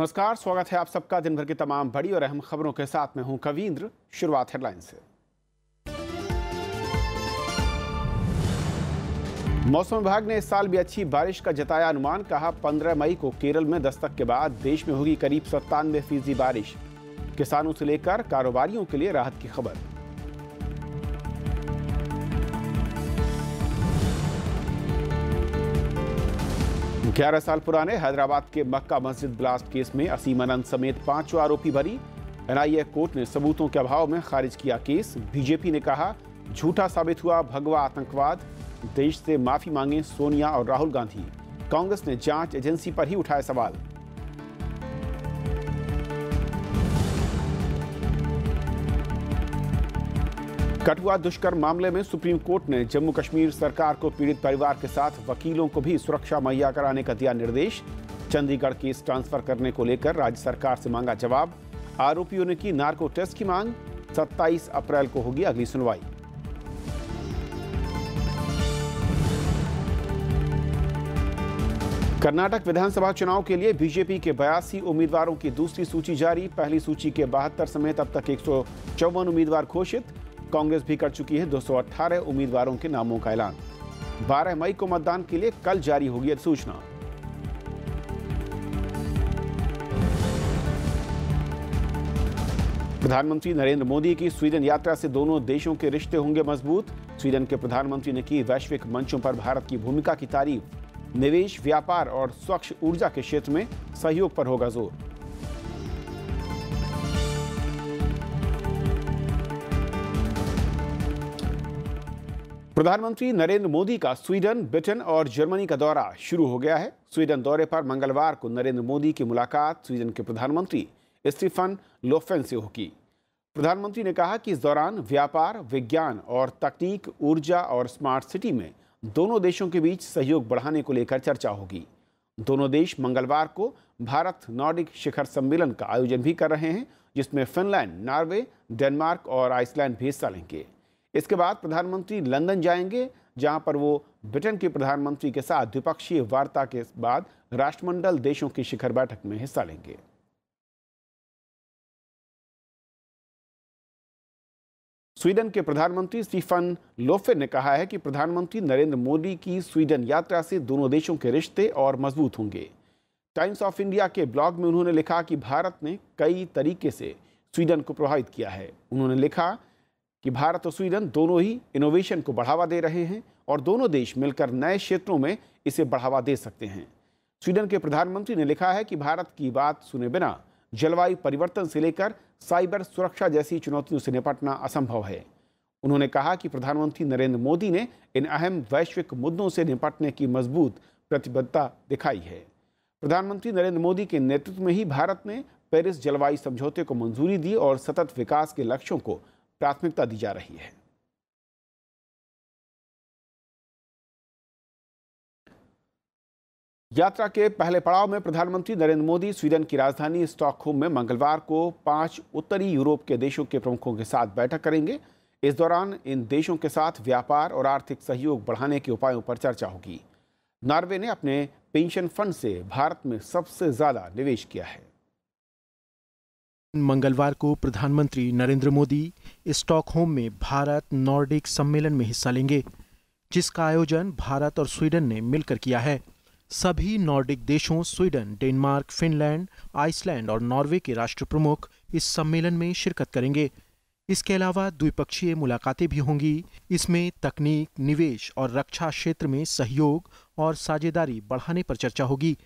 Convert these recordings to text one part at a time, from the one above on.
नमस्कार स्वागत है आप सबका दिन भर की तमाम बड़ी और अहम खबरों के साथ मैं हूं कवींद्र शुरुआत हेडलाइन से मौसम विभाग ने इस साल भी अच्छी बारिश का जताया अनुमान कहा 15 मई को केरल में दस्तक के बाद देश में होगी करीब सत्तानवे फीसदी बारिश किसानों से लेकर कारोबारियों के लिए राहत की खबर ग्यारह साल पुराने हैदराबाद के मक्का मस्जिद ब्लास्ट केस में असीम अनंत समेत पांचों आरोपी भरी एनआईए कोर्ट ने सबूतों के अभाव में खारिज किया केस बीजेपी ने कहा झूठा साबित हुआ भगवा आतंकवाद देश से माफी मांगे सोनिया और राहुल गांधी कांग्रेस ने जांच एजेंसी पर ही उठाया सवाल कठुआ दुष्कर्म मामले में सुप्रीम कोर्ट ने जम्मू कश्मीर सरकार को पीड़ित परिवार के साथ वकीलों को भी सुरक्षा मुहैया कराने का दिया निर्देश चंडीगढ़ केस ट्रांसफर करने को लेकर राज्य सरकार से मांगा जवाब आरोपियों ने की नार्को टेस्ट की मांग 27 अप्रैल को होगी अगली सुनवाई कर्नाटक विधानसभा चुनाव के लिए बीजेपी के बयासी उम्मीदवारों की दूसरी सूची जारी पहली सूची के बहत्तर समेत अब तक एक उम्मीदवार घोषित कांग्रेस भी कर चुकी है 218 उम्मीदवारों के नामों का ऐलान 12 मई को मतदान के लिए कल जारी होगी अधिसूचना प्रधानमंत्री नरेंद्र मोदी की स्वीडन यात्रा से दोनों देशों के रिश्ते होंगे मजबूत स्वीडन के प्रधानमंत्री ने की वैश्विक मंचों पर भारत की भूमिका की तारीफ निवेश व्यापार और स्वच्छ ऊर्जा के क्षेत्र में सहयोग पर होगा जोर प्रधानमंत्री नरेंद्र मोदी का स्वीडन ब्रिटेन और जर्मनी का दौरा शुरू हो गया है स्वीडन दौरे पर मंगलवार को नरेंद्र मोदी की मुलाकात स्वीडन के प्रधानमंत्री स्टीफन लोफेन से होगी प्रधानमंत्री ने कहा कि इस दौरान व्यापार विज्ञान और तकनीक ऊर्जा और स्मार्ट सिटी में दोनों देशों के बीच सहयोग बढ़ाने को लेकर चर्चा होगी दोनों देश मंगलवार को भारत नॉर्डिक शिखर सम्मेलन का आयोजन भी कर रहे हैं जिसमें फिनलैंड नॉर्वे डेनमार्क और आइसलैंड भी हिस्सा लेंगे इसके बाद प्रधानमंत्री लंदन जाएंगे जहां पर वो ब्रिटेन के प्रधानमंत्री के साथ द्विपक्षीय वार्ता के बाद राष्ट्रमंडल देशों की शिखर बैठक में हिस्सा लेंगे स्वीडन के प्रधानमंत्री स्टीफन लोफे ने कहा है कि प्रधानमंत्री नरेंद्र मोदी की स्वीडन यात्रा से दोनों देशों के रिश्ते और मजबूत होंगे टाइम्स ऑफ इंडिया के ब्लॉग में उन्होंने लिखा कि भारत ने कई तरीके से स्वीडन को प्रभावित किया है उन्होंने लिखा कि भारत और स्वीडन दोनों ही इनोवेशन को बढ़ावा दे रहे हैं और दोनों देश मिलकर नए क्षेत्रों में इसे बढ़ावा दे सकते हैं स्वीडन के प्रधानमंत्री ने लिखा है कि भारत की बात सुने बिना जलवायु परिवर्तन से लेकर साइबर सुरक्षा जैसी चुनौतियों से निपटना असंभव है उन्होंने कहा कि प्रधानमंत्री नरेंद्र मोदी ने इन अहम वैश्विक मुद्दों से निपटने की मजबूत प्रतिबद्धता दिखाई है प्रधानमंत्री नरेंद्र मोदी के नेतृत्व में ही भारत ने पेरिस जलवायु समझौते को मंजूरी दी और सतत विकास के लक्ष्यों को प्राथमिकता दी जा रही है यात्रा के पहले पड़ाव में प्रधानमंत्री नरेंद्र मोदी स्वीडन की राजधानी स्टॉकहोम में मंगलवार को पांच उत्तरी यूरोप के देशों के प्रमुखों के साथ बैठक करेंगे इस दौरान इन देशों के साथ व्यापार और आर्थिक सहयोग बढ़ाने के उपायों पर चर्चा होगी नॉर्वे ने अपने पेंशन फंड से भारत में सबसे ज़्यादा निवेश किया है मंगलवार को प्रधानमंत्री नरेंद्र मोदी स्टॉकहोम में भारत नॉर्डिक सम्मेलन में हिस्सा लेंगे जिसका आयोजन भारत और स्वीडन ने मिलकर किया है सभी नॉर्डिक देशों स्वीडन डेनमार्क फिनलैंड आइसलैंड और नॉर्वे के राष्ट्र प्रमुख इस सम्मेलन में शिरकत करेंगे इसके अलावा द्विपक्षीय मुलाकातें भी होंगी इसमें तकनीक निवेश और रक्षा क्षेत्र में सहयोग और साझेदारी बढ़ाने पर चर्चा होगी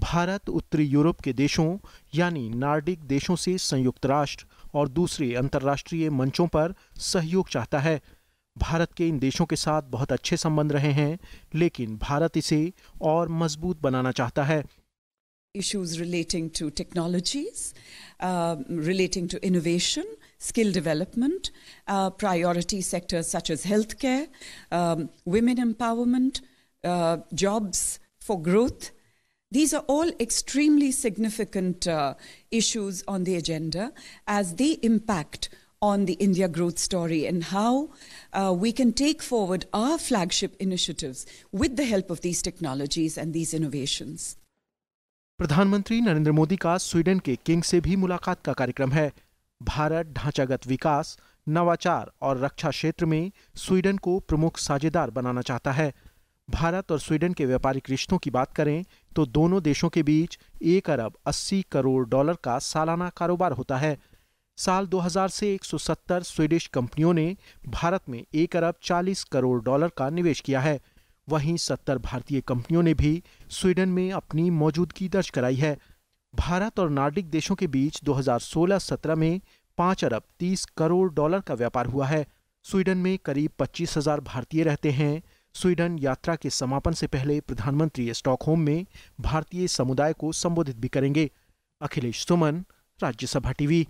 भारत उत्तरी यूरोप के देशों यानी नार्डिक देशों से संयुक्त राष्ट्र और दूसरे अंतर्राष्ट्रीय मंचों पर सहयोग चाहता है भारत के इन देशों के साथ बहुत अच्छे संबंध रहे हैं लेकिन भारत इसे और मजबूत बनाना चाहता है issues relating to technologies relating to innovation skill development priority sector such as health care women empowerment jobs for growth These are all extremely significant uh, issues on the agenda as they impact on the India growth story and how uh, we can take forward our flagship initiatives with the help of these technologies and these innovations. प्रधानमंत्री नरेंद्र मोदी का Sweden के king से भी मुलाकात का कार्यक्रम है भारत ढांचागत विकास नवाचार और रक्षा क्षेत्र में स्वीडन को प्रमुख साझेदार बनाना चाहता है भारत और स्वीडन के व्यापारिक रिश्तों की बात करें तो दोनों देशों के बीच एक अरब 80 करोड़ डॉलर का सालाना कारोबार होता है साल 2000 से 170 स्वीडिश कंपनियों ने भारत में एक अरब 40 करोड़ डॉलर का निवेश किया है वहीं 70 भारतीय कंपनियों ने भी स्वीडन में अपनी मौजूदगी दर्ज कराई है भारत और नार्डिक देशों के बीच 2016-17 में 5 अरब 30 करोड़ डॉलर का व्यापार हुआ है स्वीडन में करीब पच्चीस हजार भारतीय रहते हैं स्वीडन यात्रा के समापन से पहले प्रधानमंत्री स्टॉकहोम में भारतीय समुदाय को संबोधित भी करेंगे अखिलेश सुमन राज्यसभा टीवी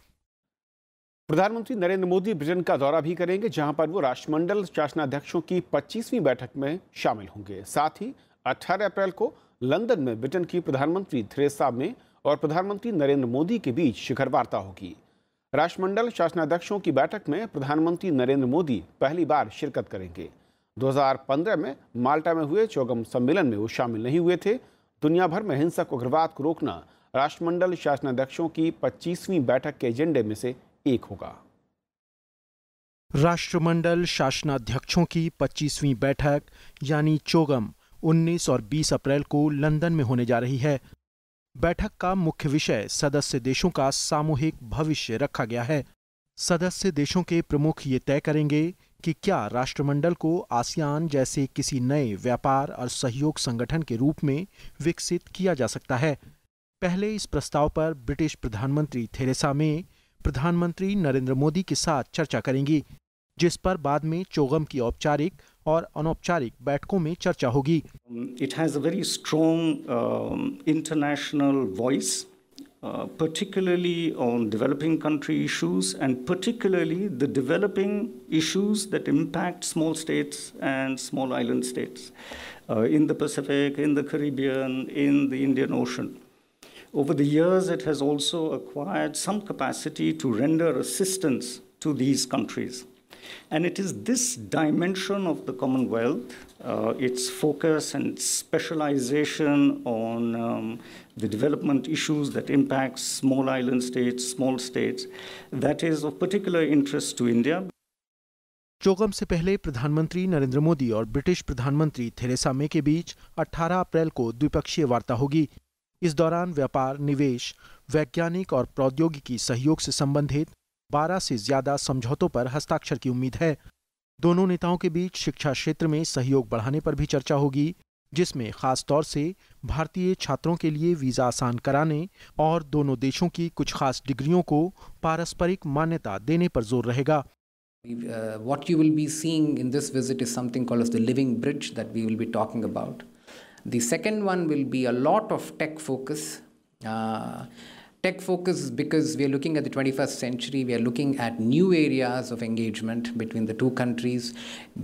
प्रधानमंत्री नरेंद्र मोदी ब्रिटेन का दौरा भी करेंगे जहां पर वो राष्ट्रमंडल शासनाध्यक्षों की 25वीं बैठक में शामिल होंगे साथ ही 18 अप्रैल को लंदन में ब्रिटेन की प्रधानमंत्री थ्रेसा में और प्रधानमंत्री नरेंद्र मोदी के बीच शिखर वार्ता होगी राष्ट्रमंडल शासनाध्यक्षों की बैठक में प्रधानमंत्री नरेंद्र मोदी पहली बार शिरकत करेंगे 2015 में माल्टा में हुए चौगम सम्मेलन में वो शामिल नहीं हुए थे दुनिया भर में हिंसक उग्रवाद को रोकना राष्ट्रमंडल शासनाध्यक्षों की 25वीं बैठक के एजेंडे में से एक होगा राष्ट्रमंडल शासनाध्यक्षों की 25वीं बैठक यानी चोगम 19 और 20 अप्रैल को लंदन में होने जा रही है बैठक का मुख्य विषय सदस्य देशों का सामूहिक भविष्य रखा गया है सदस्य देशों के प्रमुख ये तय करेंगे कि क्या राष्ट्रमंडल को आसियान जैसे किसी नए व्यापार और सहयोग संगठन के रूप में विकसित किया जा सकता है पहले इस प्रस्ताव पर ब्रिटिश प्रधानमंत्री थेरेसा मे प्रधानमंत्री नरेंद्र मोदी के साथ चर्चा करेंगी जिस पर बाद में चोगम की औपचारिक और अनौपचारिक बैठकों में चर्चा होगी it has a very strong international voice Uh, particularly on developing country issues and particularly the developing issues that impact small states and small island states uh, in the Pacific, in the Caribbean, in the Indian Ocean. Over the years, it has also acquired some capacity to render assistance to these countries. And it is this dimension of the Commonwealth, uh, its focus and specialization on um, the development issues that impact small island states, small states, that is of particular interest to India. CHOGM से पहले प्रधानमंत्री नरेंद्र मोदी और British प्रधानमंत्री Theresa May के बीच 18 अप्रैल को द्विपक्षीय वार्ता होगी इस दौरान व्यापार निवेश वैज्ञानिक और प्रौद्योगिकी सहयोग से संबंधित बारह से ज्यादा समझौतों पर हस्ताक्षर की उम्मीद है दोनों नेताओं के बीच शिक्षा क्षेत्र में सहयोग बढ़ाने पर भी चर्चा होगी जिसमें खासतौर से भारतीय छात्रों के लिए वीजा आसान कराने और दोनों देशों की कुछ खास डिग्रियों को पारस्परिक मान्यता देने पर जोर रहेगा what you will be seeing in this visit is something call is the living bridge that we will be talking about the second one will be a lot of tech focus Tech focus is because we are looking at the 21st century, we are looking at new areas of engagement between the two countries,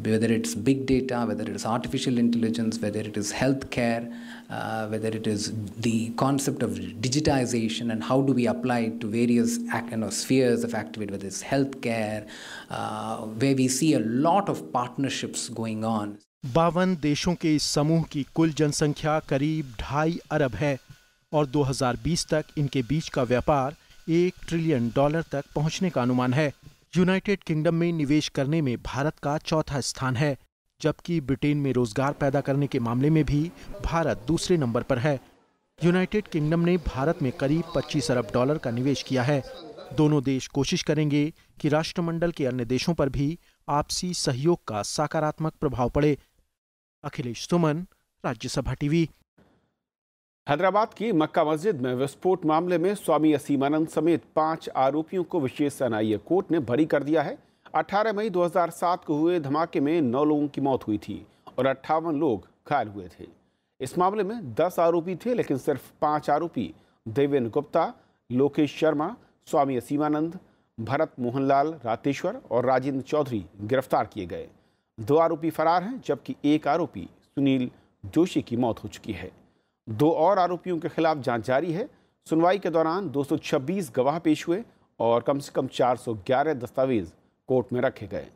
whether it's big data, whether it is artificial intelligence, whether it is healthcare, uh, whether it is the concept of digitization and how do we apply it to various you know, spheres of activity, whether it's healthcare, uh, where we see a lot of partnerships going on. बावन देशों के इस समूह की कुल जनसंख्या करीब ढाई अरब है और 2020 तक इनके बीच का व्यापार एक ट्रिलियन डॉलर तक पहुंचने का अनुमान है यूनाइटेड किंगडम में निवेश करने में भारत का चौथा स्थान है जबकि ब्रिटेन में रोजगार पैदा करने के मामले में भी भारत दूसरे नंबर पर है यूनाइटेड किंगडम ने भारत में करीब 25 अरब डॉलर का निवेश किया है दोनों देश कोशिश करेंगे कि राष्ट्रमंडल के अन्य देशों पर भी आपसी सहयोग का सकारात्मक प्रभाव पड़े अखिलेश सुमन राज्यसभा टीवी हैदराबाद की मक्का मस्जिद में विस्फोट मामले में स्वामी असीमानंद समेत पांच आरोपियों को विशेष एनआईए कोर्ट ने भरी कर दिया है 18 मई 2007 को हुए धमाके में नौ लोगों की मौत हुई थी और अट्ठावन लोग घायल हुए थे इस मामले में 10 आरोपी थे लेकिन सिर्फ पांच आरोपी देवेंद्र गुप्ता लोकेश शर्मा स्वामी असीमानंद भरत मोहनलाल रातेश्वर और राजेंद्र चौधरी गिरफ्तार किए गए दो आरोपी फरार हैं जबकि एक आरोपी सुनील जोशी की मौत हो चुकी है दो और आरोपियों के खिलाफ जांच जारी है सुनवाई के दौरान 226 गवाह पेश हुए और कम से कम 411 दस्तावेज कोर्ट में रखे गए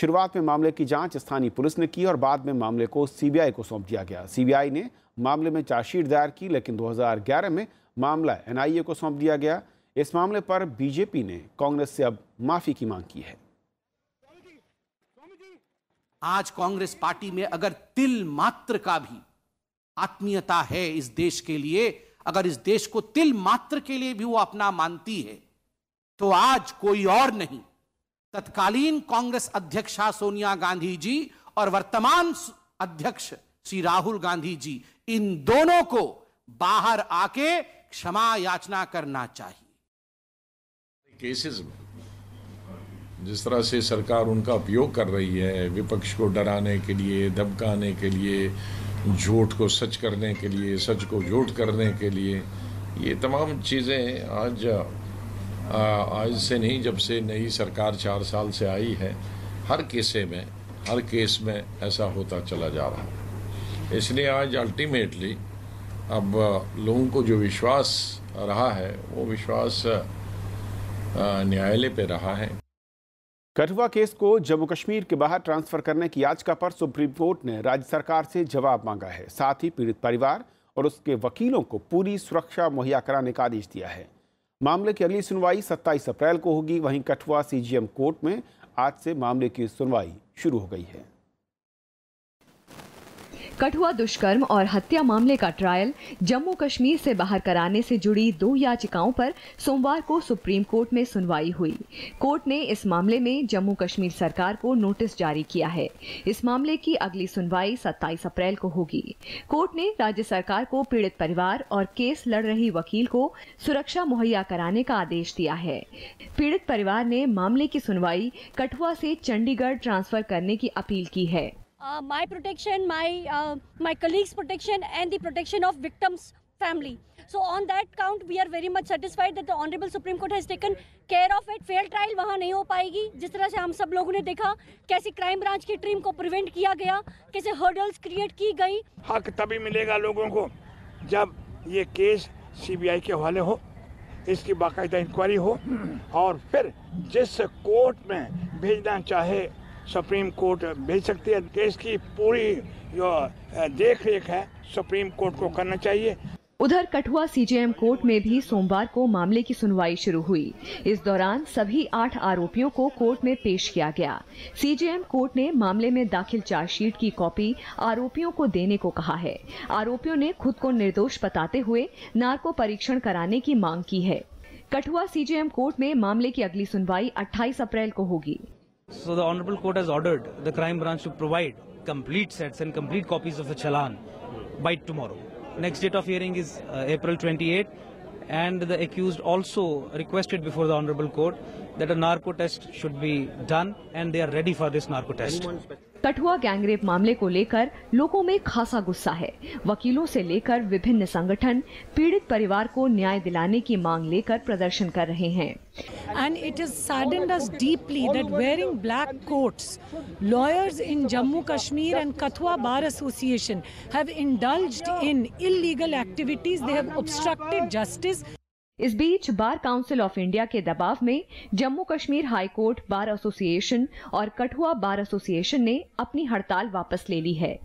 शुरुआत में मामले की जांच स्थानीय पुलिस ने की और बाद में मामले को सीबीआई को सौंप दिया गया सीबीआई ने मामले में चार्जशीट दायर की लेकिन 2011 में मामला एनआईए को सौंप दिया गया इस मामले पर बीजेपी ने कांग्रेस से अब माफी की मांग की है आज कांग्रेस पार्टी में अगर तिल मात्र का भी आत्मीयता है इस देश के लिए अगर इस देश को तिल मात्र के लिए भी वो अपना मानती है तो आज कोई और नहीं तत्कालीन कांग्रेस अध्यक्षा सोनिया गांधी जी और वर्तमान अध्यक्ष श्री राहुल गांधी जी इन दोनों को बाहर आके क्षमा याचना करना चाहिए केसेस में जिस तरह से सरकार उनका उपयोग कर रही है विपक्ष को डराने के लिए धमकाने के लिए झूठ को सच करने के लिए सच को झूठ करने के लिए ये तमाम चीज़ें आज आज से नहीं जब से नई सरकार चार साल से आई है हर केसे में हर केस में ऐसा होता चला जा रहा है इसलिए आज अल्टीमेटली अब लोगों को जो विश्वास रहा है वो विश्वास न्यायालय पे रहा है कठुआ केस को जम्मू कश्मीर के बाहर ट्रांसफर करने की याचिका पर सुप्रीम कोर्ट ने राज्य सरकार से जवाब मांगा है साथ ही पीड़ित परिवार और उसके वकीलों को पूरी सुरक्षा मुहैया कराने का आदेश दिया है मामले की अगली सुनवाई 27 अप्रैल को होगी वहीं कठुआ सीजीएम कोर्ट में आज से मामले की सुनवाई शुरू हो गई है कठुआ दुष्कर्म और हत्या मामले का ट्रायल जम्मू कश्मीर से बाहर कराने से जुड़ी दो याचिकाओं पर सोमवार को सुप्रीम कोर्ट में सुनवाई हुई कोर्ट ने इस मामले में जम्मू कश्मीर सरकार को नोटिस जारी किया है इस मामले की अगली सुनवाई 27 अप्रैल को होगी कोर्ट ने राज्य सरकार को पीड़ित परिवार और केस लड़ रही वकील को सुरक्षा मुहैया कराने का आदेश दिया है पीड़ित परिवार ने मामले की सुनवाई कठुआ से चंडीगढ़ ट्रांसफर करने की अपील की है my protection my my colleagues protection and the protection of victims family so on that count we are very much satisfied that the honourable supreme court has taken care of it fair trial वहाँ नहीं हो पाएगी जिस तरह से हम सब लोगों ने देखा कैसे क्राइम ब्रांच की टीम को प्रिवेंट किया गया कैसे हर्डल्स क्रिएट की गई हक तभी मिलेगा लोगों को जब ये केस सी बी आई के हवाले हो इसकी बाकायदा इंक्वायरी हो और फिर जिस कोर्ट में भेजना चाहे सुप्रीम कोर्ट भेज सकती है देश की पूरी जो देख रेख है सुप्रीम कोर्ट को करना चाहिए उधर कठुआ सीजेएम कोर्ट में भी सोमवार को मामले की सुनवाई शुरू हुई इस दौरान सभी आठ आरोपियों को कोर्ट में पेश किया गया सीजेएम कोर्ट ने मामले में दाखिल चार्जशीट की कॉपी आरोपियों को देने को कहा है आरोपियों ने खुद को निर्दोष बताते हुए नार्को परीक्षण कराने की मांग की है कठुआ सीजेएम कोर्ट में मामले की अगली सुनवाई 28 अप्रैल को होगी So the Honorable Court has ordered the crime branch to provide complete sets and complete copies of the challan by tomorrow. Next date of hearing is uh, April 28 and the accused also requested before the Honorable Court that a narco test should be done and they are ready for this narco test. Kathua gangrape मामले को लेकर लोगों में खासा गुस्सा है वकीलों से लेकर विभिन्न संगठन पीड़ित परिवार को न्याय दिलाने की मांग लेकर प्रदर्शन कर रहे हैं and it is saddened us deeply that wearing black coats lawyers in Jammu Kashmir and Kathua bar association have indulged in illegal activities they have obstructed justice इस बीच बार काउंसिल ऑफ इंडिया के दबाव में Jammu Kashmir high court bar association और Kathua bar association ने अपनी हड़ताल वापस ले ली है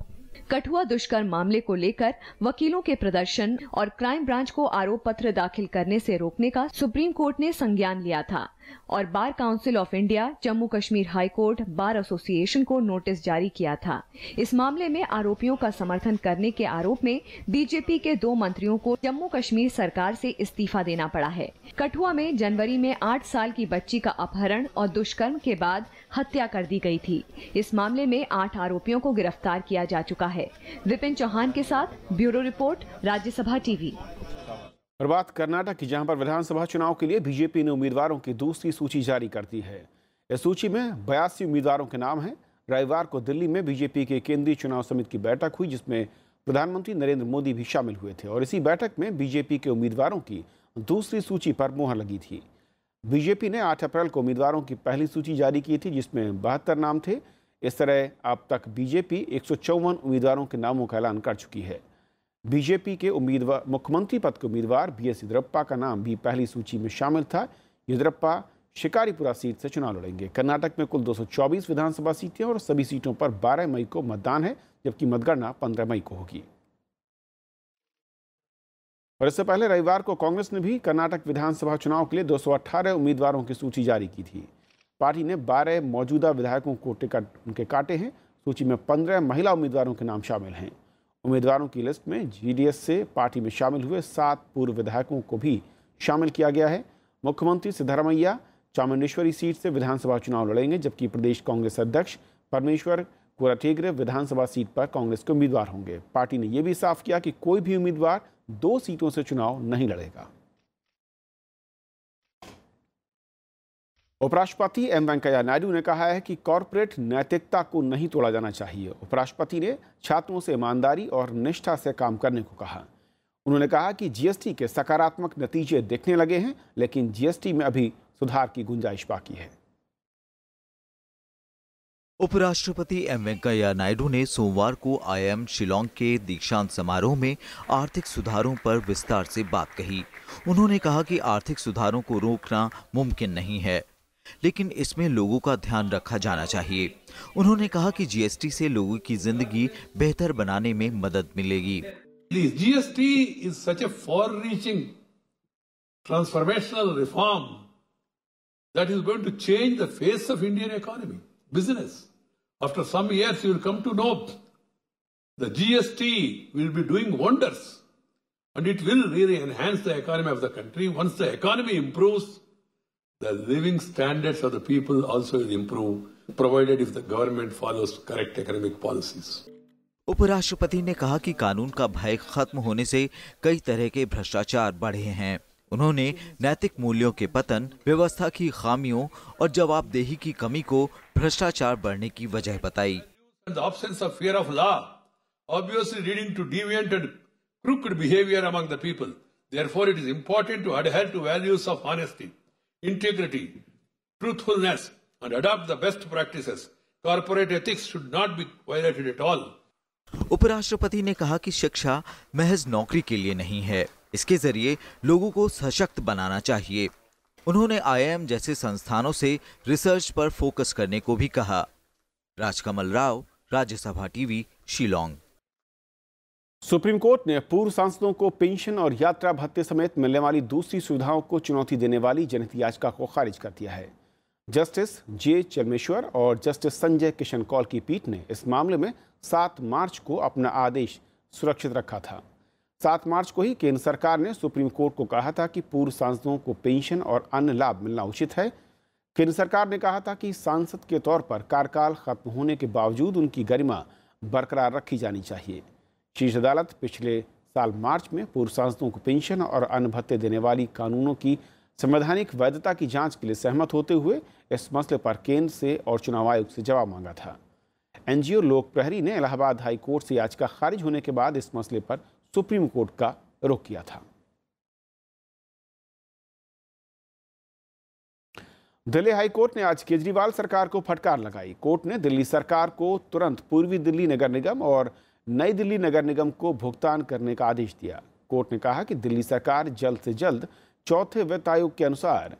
कठुआ दुष्कर्म मामले को लेकर वकीलों के प्रदर्शन और क्राइम ब्रांच को आरोप पत्र दाखिल करने से रोकने का सुप्रीम कोर्ट ने संज्ञान लिया था और bar council of India Jammu Kashmir high court bar association को नोटिस जारी किया था इस मामले में आरोपियों का समर्थन करने के आरोप में बीजेपी के दो मंत्रियों को जम्मू कश्मीर सरकार से इस्तीफा देना पड़ा है कठुआ में जनवरी में आठ साल की बच्ची का अपहरण और दुष्कर्म के बाद हत्या कर दी गई थी इस मामले में आठ आरोपियों को गिरफ्तार किया जा चुका है विपिन चौहान के साथ ब्यूरो रिपोर्ट राज्यसभा टीवी और बात कर्नाटक की जहां पर विधानसभा चुनाव के लिए बीजेपी ने उम्मीदवारों की दूसरी सूची जारी कर दी है इस सूची में बयासी उम्मीदवारों के नाम हैं रविवार को दिल्ली में बीजेपी के केंद्रीय चुनाव समिति की बैठक हुई जिसमें प्रधानमंत्री नरेंद्र मोदी भी शामिल हुए थे और इसी बैठक में बीजेपी के उम्मीदवारों की दूसरी सूची पर मुहर लगी थी बीजेपी ने आठ अप्रैल को उम्मीदवारों की पहली सूची जारी की थी जिसमें बहत्तर नाम थे इस तरह अब तक बीजेपी एक उम्मीदवारों के नामों का ऐलान कर चुकी है बीजेपी के उम्मीदवार मुख्यमंत्री पद के उम्मीदवार बी एस येदुरप्पा का नाम भी पहली सूची में शामिल था येदुरप्पा शिकारीपुरा सीट से चुनाव लड़ेंगे कर्नाटक में कुल 224 विधानसभा सीटें और सभी सीटों पर 12 मई को मतदान है जबकि मतगणना 15 मई को होगी और इससे पहले रविवार को कांग्रेस ने भी कर्नाटक विधानसभा चुनाव के लिए 218 उम्मीदवारों की सूची जारी की थी पार्टी ने 12 मौजूदा विधायकों को टिकट उनके काटे हैं सूची में पंद्रह महिला उम्मीदवारों के नाम शामिल हैं उम्मीदवारों की लिस्ट में जीडीएस से पार्टी में शामिल हुए सात पूर्व विधायकों को भी शामिल किया गया है मुख्यमंत्री सिद्धारमैया चामुंडेश्वरी सीट से विधानसभा चुनाव लड़ेंगे जबकि प्रदेश कांग्रेस अध्यक्ष परमेश्वर कोराठेगरे विधानसभा सीट पर कांग्रेस के उम्मीदवार होंगे पार्टी ने यह भी साफ किया कि कोई भी उम्मीदवार दो सीटों से चुनाव नहीं लड़ेगा उपराष्ट्रपति एम वेंकैया नायडू ने कहा है कि कॉरपोरेट नैतिकता को नहीं तोड़ा जाना चाहिए उपराष्ट्रपति ने छात्रों से ईमानदारी और निष्ठा से काम करने को कहा उन्होंने कहा कि जीएसटी के सकारात्मक नतीजे देखने लगे हैं लेकिन जीएसटी में अभी सुधार की गुंजाइश बाकी है उपराष्ट्रपति एम वेंकैया नायडू ने सोमवार को आईएम शिलोंग के दीक्षांत समारोह में आर्थिक सुधारों पर विस्तार से बात कही उन्होंने कहा कि आर्थिक सुधारों को रोकना मुमकिन नहीं है लेकिन इसमें लोगों का ध्यान रखा जाना चाहिए उन्होंने कहा कि जीएसटी से लोगों की जिंदगी बेहतर बनाने में मदद मिलेगी GST is such a far reaching transformational reform that is going to change the face of Indian economy business after some years you will come to know the GST will be doing wonders and it will really enhance the economy of the country once the economy improves the living standards of the people also will improve provided if the government follows correct economic policies उपराष्ट्रपति ने कहा कि कानून का भय खत्म होने से कई तरह के भ्रष्टाचार बढ़े हैं उन्होंने नैतिक मूल्यों के पतन व्यवस्था की खामियों और जवाबदेही की कमी को भ्रष्टाचार बढ़ने की वजह बताई of fear of law obviously integrity, truthfulness, and adopt the best practices. Corporate ethics should not be violated at all. उपराष्ट्रपति ने कहा कि शिक्षा महज नौकरी के लिए नहीं है इसके जरिए लोगों को सशक्त बनाना चाहिए उन्होंने आईआईएम जैसे संस्थानों से रिसर्च पर फोकस करने को भी कहा Rajkamal Rao Rajya Sabha TV Shillong supreme court ने पूर्व सांसदों को पेंशन और यात्रा भत्ते समेत मिलने वाली दूसरी सुविधाओं को चुनौती देने वाली जनहित याचिका को खारिज कर दिया है जस्टिस जे चलमेश्वर और जस्टिस संजय किशन कौल की पीठ ने इस मामले में 7 मार्च को अपना आदेश सुरक्षित रखा था 7 मार्च को ही केंद्र सरकार ने सुप्रीम कोर्ट को कहा था कि पूर्व सांसदों को पेंशन और अन्य लाभ मिलना उचित है केंद्र सरकार ने कहा था कि सांसद के तौर पर कार्यकाल खत्म होने के बावजूद उनकी गरिमा बरकरार रखी जानी चाहिए शीर्ष अदालत पिछले साल मार्च में पूर्व सांसदों को पेंशन और अन्य भत्ते देने वाली कानूनों की संवैधानिक वैधता की जांच के लिए सहमत होते हुए इस मसले पर केंद्र से और चुनाव आयोग से जवाब मांगा था एनजीओ लोक प्रहरी ने इलाहाबाद हाई कोर्ट से याचिका खारिज होने के बाद इस मसले पर सुप्रीम कोर्ट का रुख किया था दिल्ली हाई कोर्ट ने आज केजरीवाल सरकार को फटकार लगाई कोर्ट ने दिल्ली सरकार को तुरंत पूर्वी दिल्ली नगर निगम और नई दिल्ली नगर निगम को भुगतान करने का आदेश दिया कोर्ट ने कहा कि दिल्ली सरकार जल्द से जल्द चौथे वित्त आयोग के अनुसार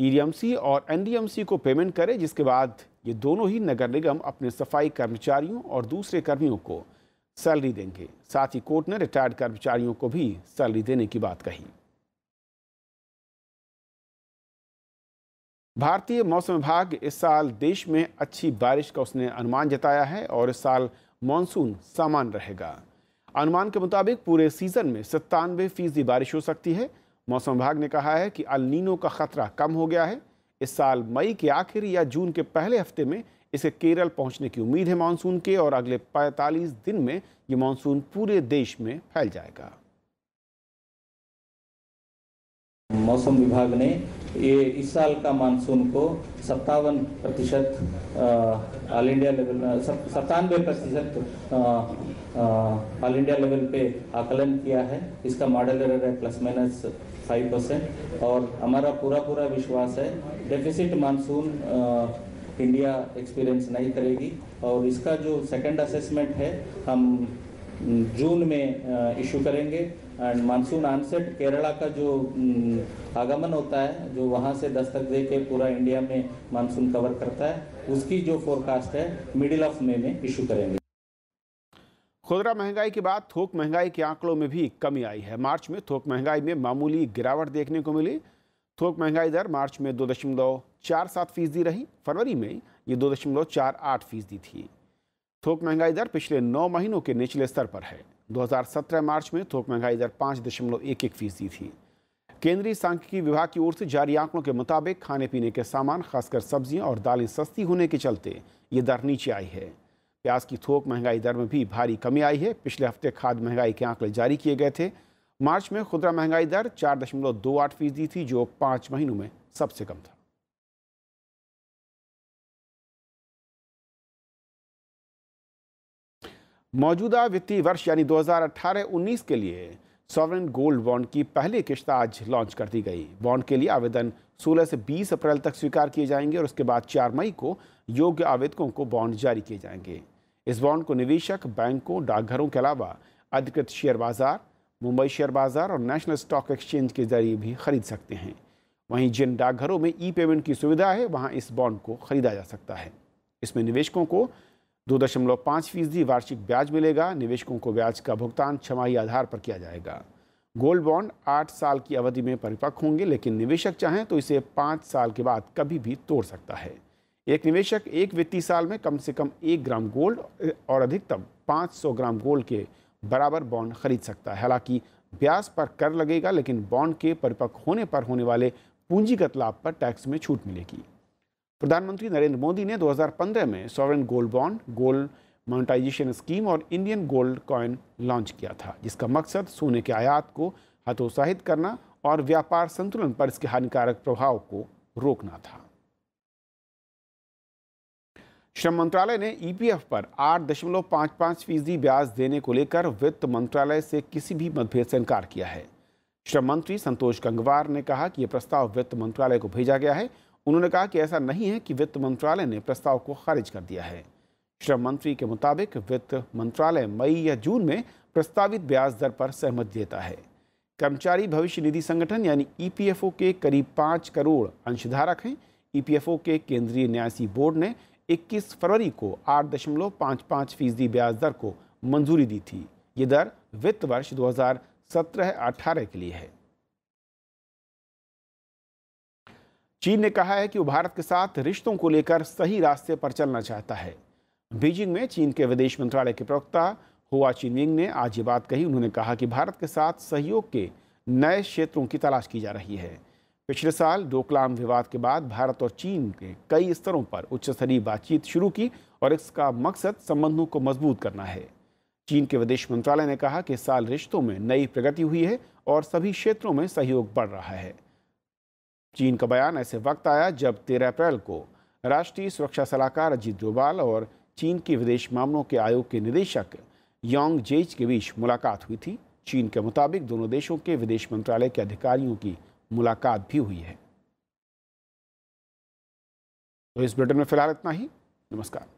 ईडीएमसी और एनडीएमसी को पेमेंट करे जिसके बाद ये दोनों ही नगर निगम अपने सफाई कर्मचारियों और दूसरे कर्मियों को सैलरी देंगे साथ ही कोर्ट ने रिटायर्ड कर्मचारियों को भी सैलरी देने की बात कही भारतीय मौसम विभाग इस साल देश में अच्छी बारिश का उसने अनुमान जताया है और इस साल मानसून सामान्य रहेगा अनुमान के मुताबिक पूरे सीजन में सत्तानवे फीसदी बारिश हो सकती है मौसम विभाग ने कहा है कि अलनीनो का खतरा कम हो गया है इस साल मई के आखिर या जून के पहले हफ्ते में इसे केरल पहुंचने की उम्मीद है मानसून के और अगले 45 दिन में ये मानसून पूरे देश में फैल जाएगा मौसम विभाग ने ये इस साल का मानसून को सत्तावन प्रतिशत ऑल इंडिया लेवल सत्तानवे प्रतिशत ऑल इंडिया लेवल पे आकलन किया है इसका मॉडल एरर है प्लस माइनस फाइव परसेंट और हमारा पूरा पूरा विश्वास है डेफिसिट मानसून इंडिया एक्सपीरियंस नहीं करेगी और इसका जो सेकंड असेसमेंट है हम जून में इशू करेंगे एंड मानसून आनसेट केरला का जो हम्म, आगमन होता है जो वहाँ से दस्तक दे के पूरा इंडिया में मानसून कवर करता है उसकी जो फोरकास्ट है मिडिल ऑफ मे में इशू करेंगे खुदरा महंगाई के बाद थोक महंगाई के आंकड़ों में भी कमी आई है मार्च में थोक महंगाई में मामूली गिरावट देखने को मिली थोक महंगाई दर मार्च में दो दशमलव चार सात फीसदी रही फरवरी में ये दो दशमलव चार आठ फीसदी थी थोक महंगाई दर पिछले नौ महीनों के निचले स्तर पर है 2017 मार्च में थोक महंगाई दर पाँच दशमलव एक एक फीसदी थी केंद्रीय सांख्यिकी विभाग की ओर से जारी आंकड़ों के मुताबिक खाने पीने के सामान खासकर सब्जियां और दालें सस्ती होने के चलते ये दर नीचे आई है प्याज की थोक महंगाई दर में भी भारी कमी आई है पिछले हफ्ते खाद महंगाई के आंकड़े जारी किए गए थे मार्च में खुदरा महंगाई दर चार दशमलव दो आठ फीसदी थी जो पाँच महीनों में सबसे कम था मौजूदा वित्तीय वर्ष यानी 2018-19 के लिए सॉवरन गोल्ड बॉन्ड की पहली किश्त आज लॉन्च कर दी गई बॉन्ड के लिए आवेदन 16 से 20 अप्रैल तक स्वीकार किए जाएंगे और उसके बाद 4 मई को योग्य आवेदकों को बॉन्ड जारी किए जाएंगे इस बॉन्ड को निवेशक बैंकों डाकघरों के अलावा अधिकृत शेयर बाजार मुंबई शेयर बाजार और नेशनल स्टॉक एक्सचेंज के जरिए भी खरीद सकते हैं वहीं जिन डाकघरों में ई पेमेंट की सुविधा है वहाँ इस बॉन्ड को खरीदा जा सकता है इसमें निवेशकों को दो दशमलव पाँच फीसदी वार्षिक ब्याज मिलेगा निवेशकों को ब्याज का भुगतान छमाही आधार पर किया जाएगा गोल्ड बॉन्ड आठ साल की अवधि में परिपक्व होंगे लेकिन निवेशक चाहें तो इसे पाँच साल के बाद कभी भी तोड़ सकता है एक निवेशक एक वित्तीय साल में कम से कम एक ग्राम गोल्ड और अधिकतम 500 ग्राम गोल्ड के बराबर बॉन्ड खरीद सकता है हालांकि ब्याज पर कर लगेगा लेकिन बॉन्ड के परिपक्व होने पर होने वाले पूंजीगत लाभ पर टैक्स में छूट मिलेगी प्रधानमंत्री नरेंद्र मोदी ने 2015 में sovereign gold bond gold monetisation scheme और इंडियन गोल्ड कॉइन लॉन्च किया था जिसका मकसद सोने के आयात को हतोत्साहित करना और व्यापार संतुलन पर इसके हानिकारक प्रभाव को रोकना था श्रम मंत्रालय ने ईपीएफ e पर 8.55 फीसदी ब्याज देने को लेकर वित्त मंत्रालय से किसी भी मतभेद से इनकार किया है श्रम मंत्री संतोष गंगवार ने कहा कि यह प्रस्ताव वित्त मंत्रालय को भेजा गया है उन्होंने कहा कि ऐसा नहीं है कि वित्त मंत्रालय ने प्रस्ताव को खारिज कर दिया है श्रम मंत्री के मुताबिक वित्त मंत्रालय मई या जून में प्रस्तावित ब्याज दर पर सहमति देता है कर्मचारी भविष्य निधि संगठन यानी ईपीएफओ e के करीब पाँच करोड़ अंशधारक हैं ईपीएफओ e के केंद्रीय न्यासी बोर्ड ने 21 फरवरी को आठ दशमलव पाँच पाँच फीसदी ब्याज दर को मंजूरी दी थी ये दर वित्त वर्ष 2017-18 के लिए है चीन ने कहा है कि वो भारत के साथ रिश्तों को लेकर सही रास्ते पर चलना चाहता है बीजिंग में चीन के विदेश मंत्रालय के प्रवक्ता हुआ चिनविंग ने आज ये बात कही उन्होंने कहा कि भारत के साथ सहयोग के नए क्षेत्रों की तलाश की जा रही है पिछले साल डोकलाम विवाद के बाद भारत और चीन के कई स्तरों पर उच्च स्तरीय बातचीत शुरू की और इसका मकसद संबंधों को मजबूत करना है चीन के विदेश मंत्रालय ने कहा कि इस साल रिश्तों में नई प्रगति हुई है और सभी क्षेत्रों में सहयोग बढ़ रहा है चीन का बयान ऐसे वक्त आया जब 13 अप्रैल को राष्ट्रीय सुरक्षा सलाहकार अजीत डोभाल और चीन के विदेश मामलों के आयोग के निदेशक योंग जेज के बीच मुलाकात हुई थी चीन के मुताबिक दोनों देशों के विदेश मंत्रालय के अधिकारियों की मुलाकात भी हुई है तो इस ब्रिटेन में फिलहाल इतना ही नमस्कार